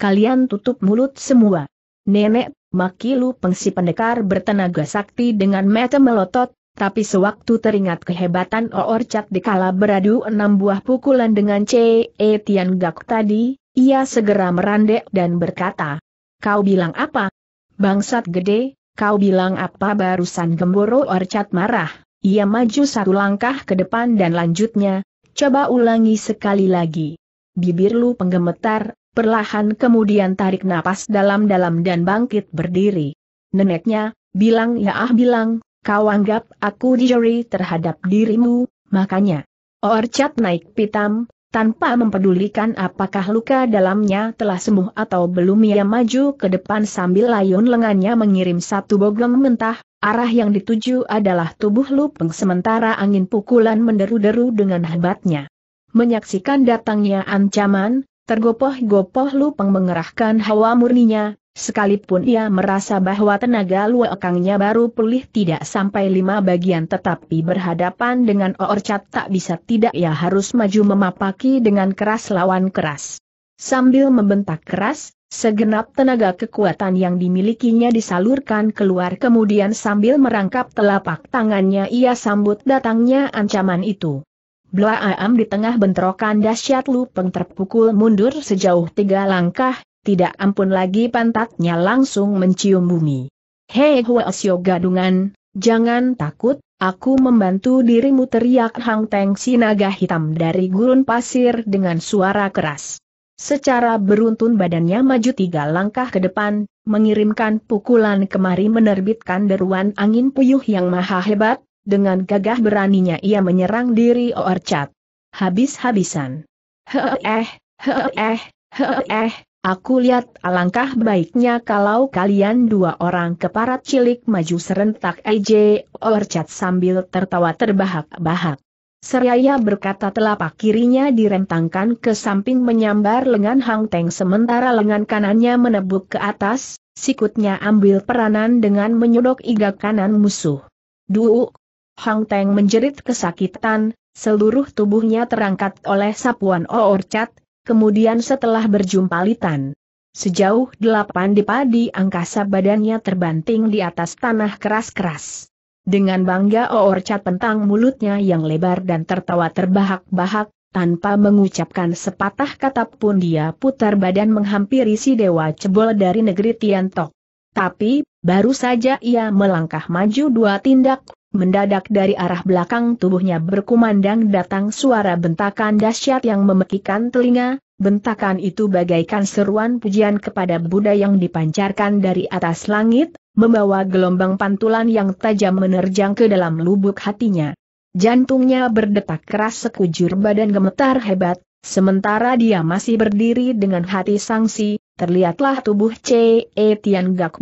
A: Kalian tutup mulut semua. Nenek, Makilu pengsi pendekar bertenaga sakti dengan mata melotot, tapi sewaktu teringat kehebatan Oorcak dikala beradu enam buah pukulan dengan C.E. Tian Gak tadi, ia segera merandek dan berkata, Kau bilang apa? Bangsat gede, kau bilang apa barusan gemboro orcat marah. Ia maju satu langkah ke depan dan lanjutnya, coba ulangi sekali lagi. Bibir lu penggemetar, perlahan kemudian tarik napas dalam-dalam dan bangkit berdiri. Neneknya, bilang ya ah bilang, kau anggap aku dijeri terhadap dirimu, makanya. Orcat naik pitam, tanpa mempedulikan apakah luka dalamnya telah sembuh atau belum ia maju ke depan sambil layun lengannya mengirim satu bogong mentah, arah yang dituju adalah tubuh Lupeng sementara angin pukulan menderu-deru dengan hebatnya. Menyaksikan datangnya ancaman, tergopoh-gopoh Lupeng mengerahkan hawa murninya, Sekalipun ia merasa bahwa tenaga luekangnya baru pulih tidak sampai lima bagian tetapi berhadapan dengan Oorcat tak bisa tidak ia harus maju memapaki dengan keras lawan keras. Sambil membentak keras, segenap tenaga kekuatan yang dimilikinya disalurkan keluar kemudian sambil merangkap telapak tangannya ia sambut datangnya ancaman itu. Blaam di tengah bentrokan dahsyat Lupeng terpukul mundur sejauh tiga langkah, tidak ampun lagi pantatnya langsung mencium bumi. Hei Huasyo gadungan, jangan takut, aku membantu dirimu teriak Hang Teng si naga hitam dari gurun pasir dengan suara keras. Secara beruntun badannya maju tiga langkah ke depan, mengirimkan pukulan kemari menerbitkan deruan angin puyuh yang maha hebat, dengan gagah beraninya ia menyerang diri Orchard. Habis-habisan. Heeh, heeh, heeh, Aku lihat alangkah baiknya kalau kalian dua orang keparat cilik maju serentak EJ Orchard sambil tertawa terbahak-bahak. Seraya berkata telapak kirinya direntangkan ke samping menyambar lengan Hang Teng sementara lengan kanannya menebuk ke atas, sikutnya ambil peranan dengan menyodok iga kanan musuh. Duuk! Hang Teng menjerit kesakitan, seluruh tubuhnya terangkat oleh sapuan Orchard, kemudian setelah berjumpa litan. Sejauh delapan dipa di angkasa badannya terbanting di atas tanah keras-keras. Dengan bangga Oorcat pentang mulutnya yang lebar dan tertawa terbahak-bahak, tanpa mengucapkan sepatah kata pun dia putar badan menghampiri si dewa cebol dari negeri Tiantok. Tapi, baru saja ia melangkah maju dua tindak, Mendadak dari arah belakang tubuhnya berkumandang datang suara bentakan dahsyat yang memekikan telinga, bentakan itu bagaikan seruan pujian kepada Buddha yang dipancarkan dari atas langit, membawa gelombang pantulan yang tajam menerjang ke dalam lubuk hatinya. Jantungnya berdetak keras sekujur badan gemetar hebat, Sementara dia masih berdiri dengan hati sangsi, terlihatlah tubuh C.E. Tian Gak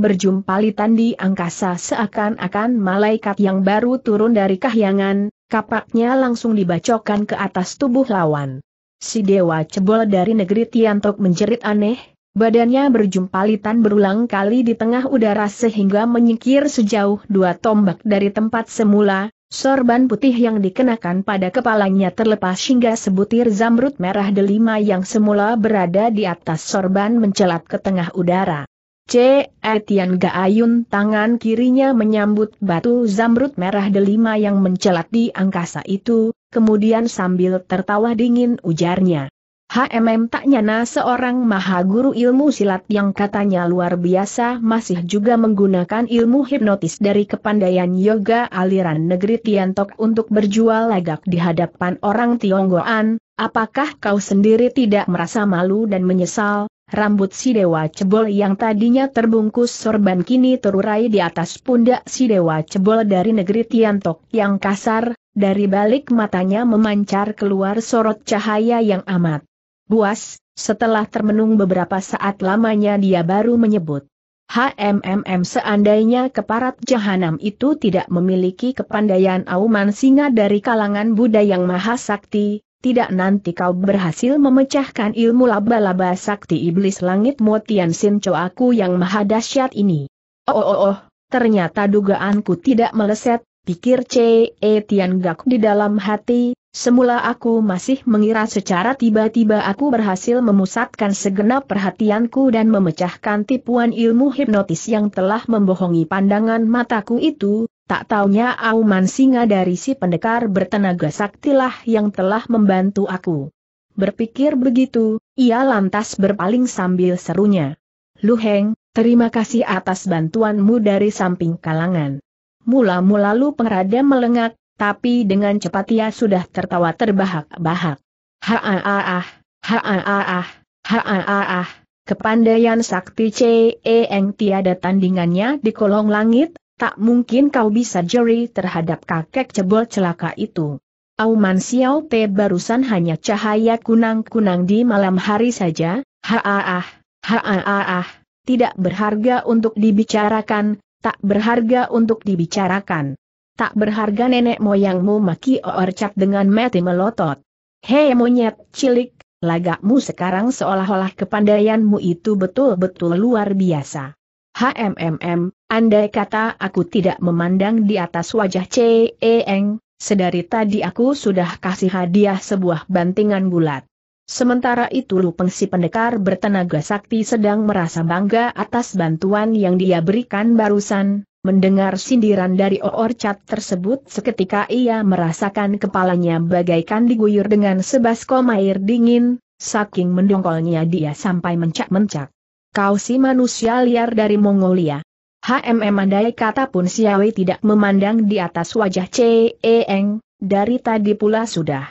A: litan di angkasa seakan-akan malaikat yang baru turun dari kahyangan, kapaknya langsung dibacokan ke atas tubuh lawan. Si dewa cebol dari negeri Tiantok menjerit aneh, badannya berjumpa litan berulang kali di tengah udara sehingga menyingkir sejauh dua tombak dari tempat semula, Sorban putih yang dikenakan pada kepalanya terlepas hingga sebutir zamrud merah delima yang semula berada di atas sorban mencelat ke tengah udara. C. Etian Gaayun tangan kirinya menyambut batu zamrud merah delima yang mencelat di angkasa itu, kemudian sambil tertawa dingin ujarnya. HMM tak nyana seorang maha guru ilmu silat yang katanya luar biasa masih juga menggunakan ilmu hipnotis dari kepandaian yoga aliran negeri Tiantok untuk berjual lagak di hadapan orang Tionggoan, apakah kau sendiri tidak merasa malu dan menyesal? Rambut si dewa cebol yang tadinya terbungkus sorban kini terurai di atas pundak si dewa cebol dari negeri Tiantok yang kasar, dari balik matanya memancar keluar sorot cahaya yang amat Buas, setelah termenung beberapa saat lamanya dia baru menyebut. HMMM seandainya keparat jahanam itu tidak memiliki kepandaian auman singa dari kalangan Buddha yang maha sakti, tidak nanti kau berhasil memecahkan ilmu laba-laba sakti iblis langit Motian Sinco aku yang maha dahsyat ini. Oh oh oh, ternyata dugaanku tidak meleset, pikir C.E. E Tian Gak di dalam hati, Semula aku masih mengira secara tiba-tiba aku berhasil memusatkan segenap perhatianku dan memecahkan tipuan ilmu hipnotis yang telah membohongi pandangan mataku itu, tak taunya auman singa dari si pendekar bertenaga saktilah yang telah membantu aku. Berpikir begitu, ia lantas berpaling sambil serunya. Lu Heng, terima kasih atas bantuanmu dari samping kalangan. Mula-mula lu pengrada melengak, tapi dengan cepat ia sudah tertawa terbahak-bahak. Ha-ah-ah, ha-ah-ah, ha-ah-ah, kepandaian sakti C.E.N. tiada tandingannya di kolong langit, tak mungkin kau bisa juri terhadap kakek cebol celaka itu. Auman Xiao Te barusan hanya cahaya kunang-kunang di malam hari saja, ha-ah-ah, ha-ah-ah, tidak berharga untuk dibicarakan, tak berharga untuk dibicarakan. Tak berharga nenek moyangmu maki Oorcak dengan mati melotot. Hei monyet cilik, lagakmu sekarang seolah-olah kepandaianmu itu betul-betul luar biasa. HMMM, andai kata aku tidak memandang di atas wajah Ceeng, sedari tadi aku sudah kasih hadiah sebuah bantingan bulat. Sementara itu Lupeng si pendekar bertenaga sakti sedang merasa bangga atas bantuan yang dia berikan barusan, Mendengar sindiran dari Oorchat tersebut seketika ia merasakan kepalanya bagaikan diguyur dengan sebaskom air dingin, saking mendongkolnya dia sampai mencak-mencak. Kau si manusia liar dari Mongolia. HMM andai kata pun Siawei tidak memandang di atas wajah Ceng. dari tadi pula sudah.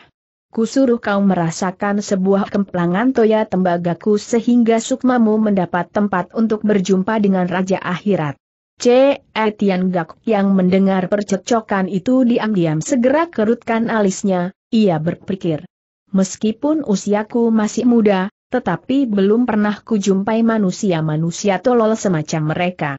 A: Kusuruh kau merasakan sebuah kemplangan toya tembagaku sehingga sukmamu mendapat tempat untuk berjumpa dengan Raja Akhirat. C. Etian Gak yang mendengar percekcokan itu diam-diam segera kerutkan alisnya, ia berpikir. Meskipun usiaku masih muda, tetapi belum pernah kujumpai manusia-manusia tolol semacam mereka.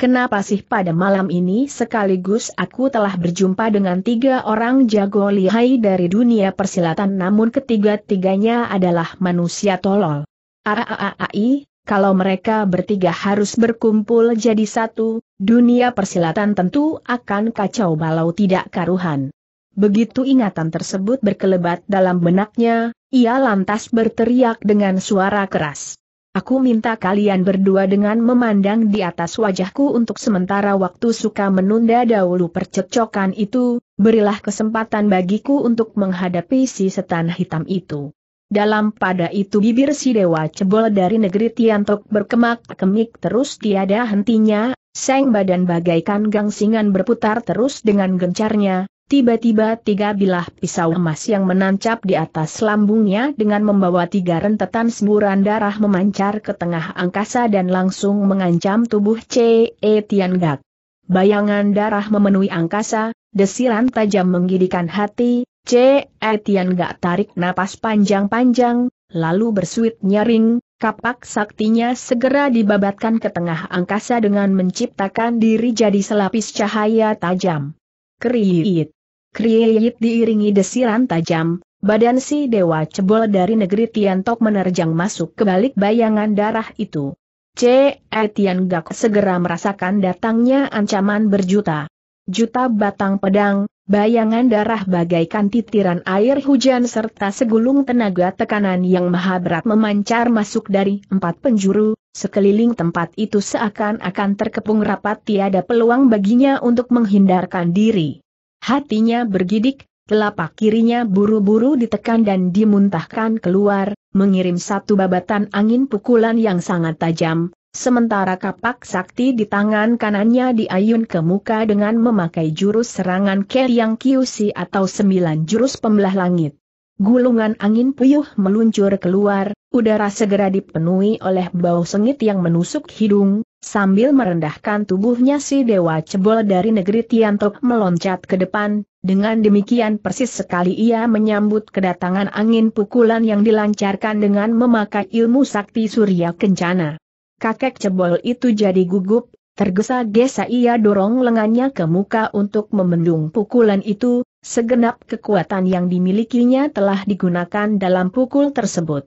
A: Kenapa sih pada malam ini sekaligus aku telah berjumpa dengan tiga orang jago lihai dari dunia persilatan namun ketiga-tiganya adalah manusia tolol. Aaai, kalau mereka bertiga harus berkumpul jadi satu, dunia persilatan tentu akan kacau balau tidak karuhan. Begitu ingatan tersebut berkelebat dalam benaknya, ia lantas berteriak dengan suara keras. Aku minta kalian berdua dengan memandang di atas wajahku untuk sementara waktu suka menunda dahulu percecokan itu, berilah kesempatan bagiku untuk menghadapi si setan hitam itu. Dalam pada itu bibir si dewa cebol dari negeri Tiantok berkemak-kemik terus tiada hentinya, seng badan bagaikan gangsingan berputar terus dengan gencarnya, tiba-tiba tiga bilah pisau emas yang menancap di atas lambungnya dengan membawa tiga rentetan semburan darah memancar ke tengah angkasa dan langsung mengancam tubuh C.E. Tiangak. Bayangan darah memenuhi angkasa, desiran tajam menggidikan hati, C. Etian gak tarik napas panjang-panjang, lalu bersuit nyaring, kapak saktinya segera dibabatkan ke tengah angkasa dengan menciptakan diri jadi selapis cahaya tajam. Kriit. Kriit diiringi desiran tajam, badan si dewa cebol dari negeri Tiantok menerjang masuk ke balik bayangan darah itu. C. Etian Gak segera merasakan datangnya ancaman berjuta. Juta batang pedang, Bayangan darah bagaikan titiran air hujan serta segulung tenaga tekanan yang maha berat memancar masuk dari empat penjuru, sekeliling tempat itu seakan-akan terkepung rapat tiada peluang baginya untuk menghindarkan diri. Hatinya bergidik, telapak kirinya buru-buru ditekan dan dimuntahkan keluar, mengirim satu babatan angin pukulan yang sangat tajam, Sementara kapak sakti di tangan kanannya diayun ke muka dengan memakai jurus serangan Keriang Kiusi atau sembilan jurus pembelah langit. Gulungan angin puyuh meluncur keluar, udara segera dipenuhi oleh bau sengit yang menusuk hidung, sambil merendahkan tubuhnya si dewa cebol dari negeri Tiantok meloncat ke depan, dengan demikian persis sekali ia menyambut kedatangan angin pukulan yang dilancarkan dengan memakai ilmu sakti surya kencana. Kakek cebol itu jadi gugup, tergesa-gesa ia dorong lengannya ke muka untuk memendung pukulan itu, segenap kekuatan yang dimilikinya telah digunakan dalam pukul tersebut.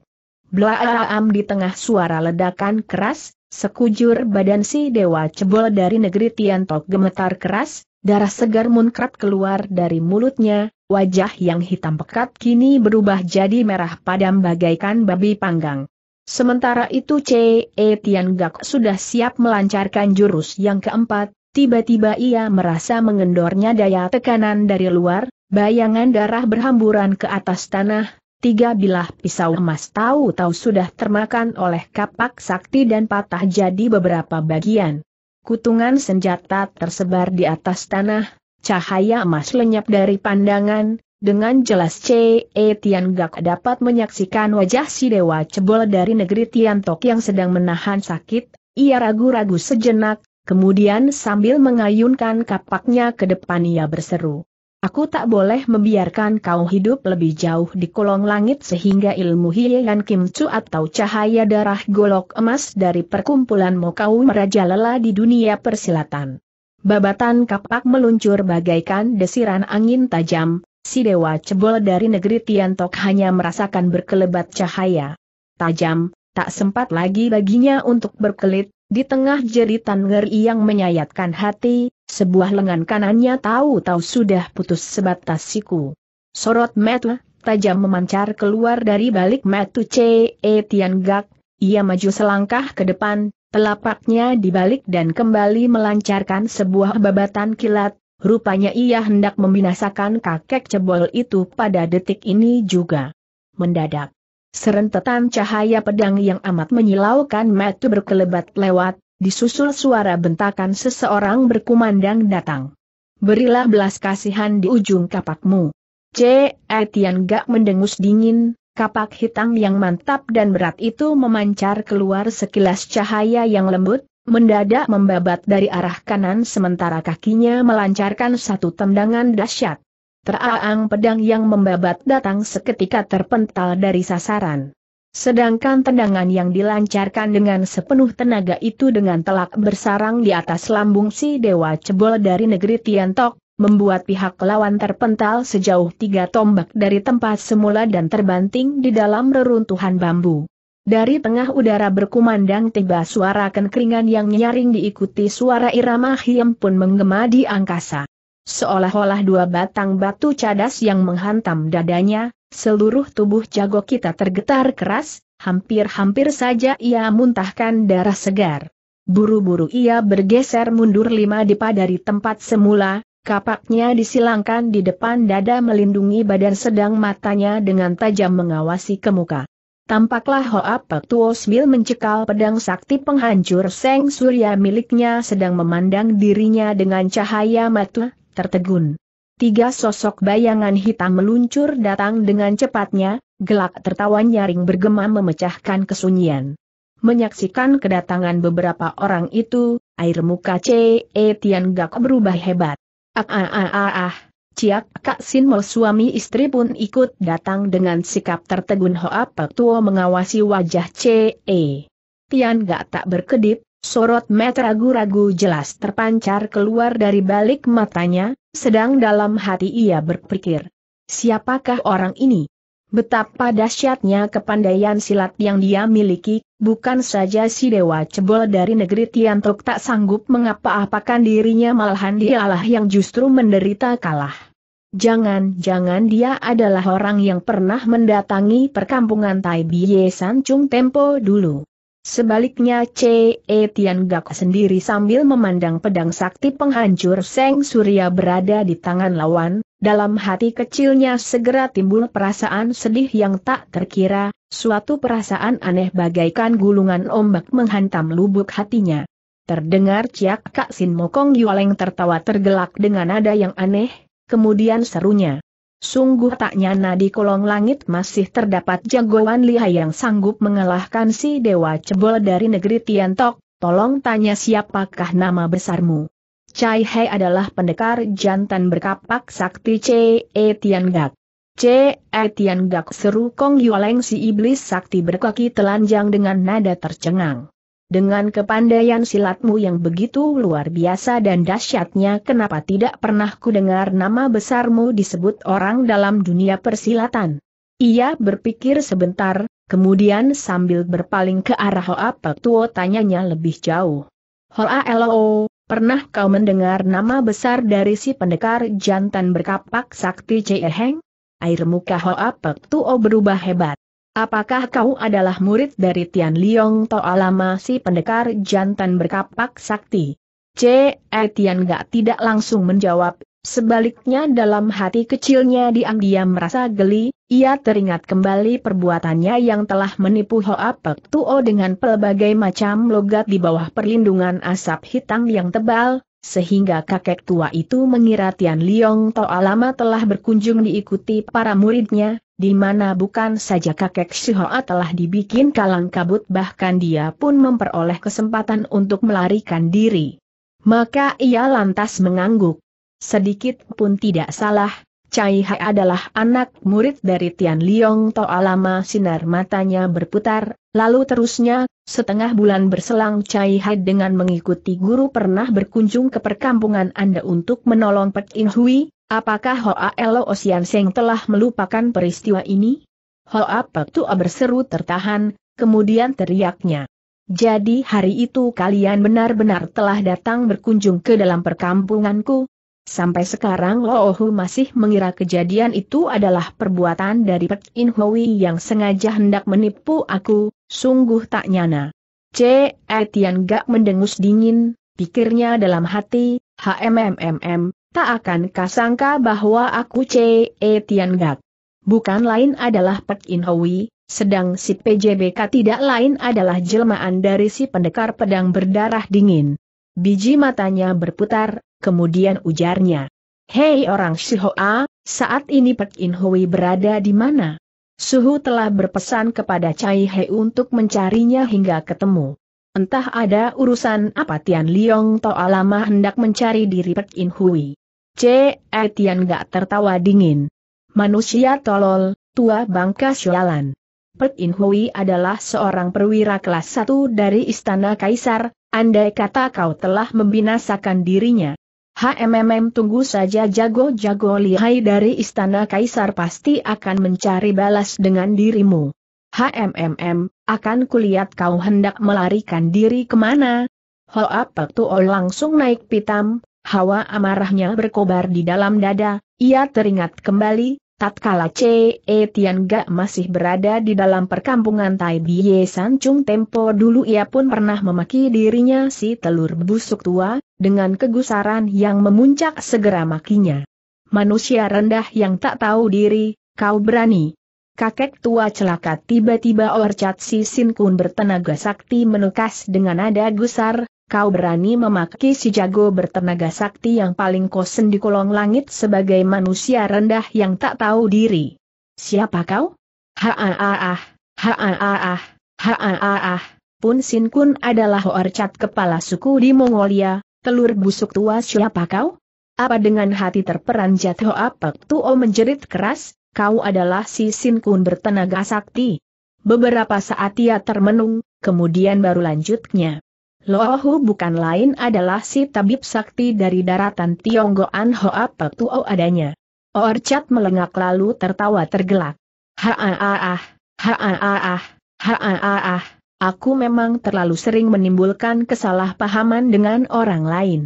A: Blaaam di tengah suara ledakan keras, sekujur badan si dewa cebol dari negeri Tiantok gemetar keras, darah segar munkrat keluar dari mulutnya, wajah yang hitam pekat kini berubah jadi merah padam bagaikan babi panggang. Sementara itu C. E. Tian Gak sudah siap melancarkan jurus yang keempat, tiba-tiba ia merasa mengendornya daya tekanan dari luar, bayangan darah berhamburan ke atas tanah, tiga bilah pisau emas tahu-tahu sudah termakan oleh kapak sakti dan patah jadi beberapa bagian. Kutungan senjata tersebar di atas tanah, cahaya emas lenyap dari pandangan, dengan jelas C.E. Tian Gak dapat menyaksikan wajah si dewa cebol dari negeri Tiantok yang sedang menahan sakit, ia ragu-ragu sejenak, kemudian sambil mengayunkan kapaknya ke depan ia berseru. Aku tak boleh membiarkan kau hidup lebih jauh di kolong langit sehingga ilmu Hieyan Kim Chu atau cahaya darah golok emas dari perkumpulan Mokau merajalela di dunia persilatan. Babatan kapak meluncur bagaikan desiran angin tajam, si dewa cebol dari negeri Tiantok hanya merasakan berkelebat cahaya. Tajam, tak sempat lagi baginya untuk berkelit, di tengah jeritan ngeri yang menyayatkan hati, sebuah lengan kanannya tahu-tahu sudah putus sebatas siku. Sorot metu, tajam memancar keluar dari balik metu C.E. Tiangak, ia maju selangkah ke depan, telapaknya dibalik dan kembali melancarkan sebuah babatan kilat, Rupanya ia hendak membinasakan kakek cebol itu pada detik ini juga. Mendadak. Serentetan cahaya pedang yang amat menyilaukan mata berkelebat lewat, disusul suara bentakan seseorang berkumandang datang. Berilah belas kasihan di ujung kapakmu. C. Etian gak mendengus dingin, kapak hitam yang mantap dan berat itu memancar keluar sekilas cahaya yang lembut, Mendadak membabat dari arah kanan sementara kakinya melancarkan satu tendangan dahsyat. Teraang pedang yang membabat datang seketika terpental dari sasaran. Sedangkan tendangan yang dilancarkan dengan sepenuh tenaga itu dengan telak bersarang di atas lambung si dewa cebol dari negeri Tiantok, membuat pihak lawan terpental sejauh tiga tombak dari tempat semula dan terbanting di dalam reruntuhan bambu. Dari tengah udara berkumandang tiba suara kenkeringan yang nyaring diikuti suara irama hiem pun menggema di angkasa. Seolah-olah dua batang batu cadas yang menghantam dadanya, seluruh tubuh jago kita tergetar keras, hampir-hampir saja ia muntahkan darah segar. Buru-buru ia bergeser mundur lima depa dari tempat semula, kapaknya disilangkan di depan dada melindungi badan sedang matanya dengan tajam mengawasi ke muka. Tampaklah Hoa Pek Tuo Smil mencekal pedang sakti penghancur Seng Surya miliknya sedang memandang dirinya dengan cahaya mata, tertegun. Tiga sosok bayangan hitam meluncur datang dengan cepatnya, gelak tertawa nyaring bergema memecahkan kesunyian. Menyaksikan kedatangan beberapa orang itu, air muka C.E. Tian Gak berubah hebat. Ah ah ah ah ah. Ciak Kak Sin Mo suami istri pun ikut datang dengan sikap tertegun Hoa Pek Tuo mengawasi wajah C.E. Tian Gak tak berkedip, sorot mata ragu-ragu jelas terpancar keluar dari balik matanya, sedang dalam hati ia berpikir. Siapakah orang ini? Betapa dahsyatnya kepandaian silat yang dia miliki, bukan saja si dewa cebol dari negeri Tiantok tak sanggup mengapa-apakan dirinya malahan dialah yang justru menderita kalah. Jangan-jangan dia adalah orang yang pernah mendatangi perkampungan Tai Bie San Chung Tempo dulu. Sebaliknya C.E. Tian Gak sendiri sambil memandang pedang sakti penghancur Seng Surya berada di tangan lawan, dalam hati kecilnya segera timbul perasaan sedih yang tak terkira, suatu perasaan aneh bagaikan gulungan ombak menghantam lubuk hatinya. Terdengar Ciak Kak Sin Mokong Yualeng tertawa tergelak dengan nada yang aneh, kemudian serunya. Sungguh tak nyana di kolong langit masih terdapat jagoan lihai yang sanggup mengalahkan si Dewa Cebol dari negeri Tiantok, tolong tanya siapakah nama besarmu. Chai Hei adalah pendekar jantan berkapak sakti Ce Tian Gak. Ce Tian Gak seru Kong Yualeng si iblis sakti berkaki telanjang dengan nada tercengang. Dengan kepandaian silatmu yang begitu luar biasa dan dahsyatnya kenapa tidak pernah kudengar nama besarmu disebut orang dalam dunia persilatan. Ia berpikir sebentar, kemudian sambil berpaling ke arah Hoa Pektuo tanyanya lebih jauh. Hoa Lo, pernah kau mendengar nama besar dari si pendekar jantan berkapak sakti Heng? Air muka Hoa Pektuo berubah hebat. Apakah kau adalah murid dari Tian Liong Toa Alama, si pendekar jantan berkapak sakti? C. E. Tian gak tidak langsung menjawab, sebaliknya dalam hati kecilnya diam-diam merasa geli, ia teringat kembali perbuatannya yang telah menipu Hoa Pek Tuo dengan pelbagai macam logat di bawah perlindungan asap hitam yang tebal, sehingga kakek tua itu mengira Tian Liong Toa Alama telah berkunjung diikuti para muridnya, di mana bukan saja kakek Shihoa telah dibikin kalang kabut bahkan dia pun memperoleh kesempatan untuk melarikan diri. Maka ia lantas mengangguk. Sedikit pun tidak salah, Cai Hai adalah anak murid dari Tian Liong Toa lama sinar matanya berputar, lalu terusnya, setengah bulan berselang Cai Hai dengan mengikuti guru pernah berkunjung ke perkampungan Anda untuk menolong Pek In Hui, Apakah Hoa Elo Osian Seng telah melupakan peristiwa ini? Hoa Petua berseru tertahan, kemudian teriaknya. Jadi hari itu kalian benar-benar telah datang berkunjung ke dalam perkampunganku? Sampai sekarang ohu masih mengira kejadian itu adalah perbuatan dari Pek In Hui yang sengaja hendak menipu aku, sungguh tak nyana. C. Etian gak mendengus dingin, pikirnya dalam hati, HMMMM, Tak akan kasangka bahwa aku C.E. Tiangat. Bukan lain adalah Pek In Hoi, sedang si PJBK tidak lain adalah jelmaan dari si pendekar pedang berdarah dingin. Biji matanya berputar, kemudian ujarnya. Hei orang Shihoa, saat ini Pek In Hoi berada di mana? Suhu telah berpesan kepada Cai He untuk mencarinya hingga ketemu. Entah ada urusan apa Tian Liong Toa lama hendak mencari diri Pek In Hui. C. E. Tian gak tertawa dingin. Manusia tolol, tua bangka syualan. Pek In Hui adalah seorang perwira kelas 1 dari Istana Kaisar, andai kata kau telah membinasakan dirinya. HMMM tunggu saja jago-jago lihai dari istana kaisar pasti akan mencari balas dengan dirimu. HMMM, akan kulihat kau hendak melarikan diri kemana? Hoa Petuo oh, langsung naik pitam, hawa amarahnya berkobar di dalam dada, ia teringat kembali, Tatkala C.E. Tian Gak masih berada di dalam perkampungan Tai Biye Sancung Tempo dulu ia pun pernah memaki dirinya si telur busuk tua, dengan kegusaran yang memuncak segera makinya. Manusia rendah yang tak tahu diri, kau berani kakek tua celaka tiba-tiba Orcat Si Sin Kun bertenaga sakti menukas dengan nada gusar, kau berani memaki si jago bertenaga sakti yang paling kosen di kolong langit sebagai manusia rendah yang tak tahu diri. Siapa kau? Ha-ah-ah, ha-ah-ah, ha-ah-ah, Pun Sin Kun adalah orcat kepala suku di Mongolia, telur busuk tua siapa kau? Apa dengan hati terperanjat Hoa Pek Tuo menjerit keras, kau adalah si Sin Kun bertenaga sakti. Beberapa saat ia termenung, kemudian baru lanjutnya. Lohu bukan lain adalah si tabib sakti dari daratan Tionggoan Hoa Petuo adanya. Orchat melengak lalu tertawa tergelak. Haaah, haaah, haaah, aku memang terlalu sering menimbulkan kesalahpahaman dengan orang lain.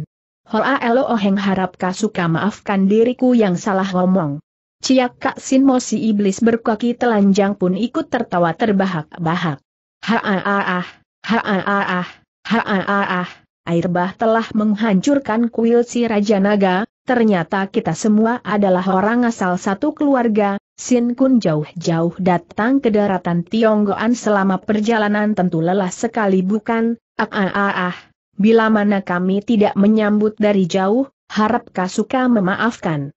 A: Hoa Eloheng harapkah suka maafkan diriku yang salah ngomong. Ciak Kak Sin Mo si iblis berkaki telanjang pun ikut tertawa terbahak-bahak. Ha-ah-ah, ha-ah-ah, ha-ah-ah, air bah telah menghancurkan kuil si Raja Naga, ternyata kita semua adalah orang asal satu keluarga, Sin Kun jauh-jauh datang ke daratan Tionggoan selama perjalanan tentu lelah sekali bukan, ah-ah-ah, bila mana kami tidak menyambut dari jauh, harap Kasuka memaafkan.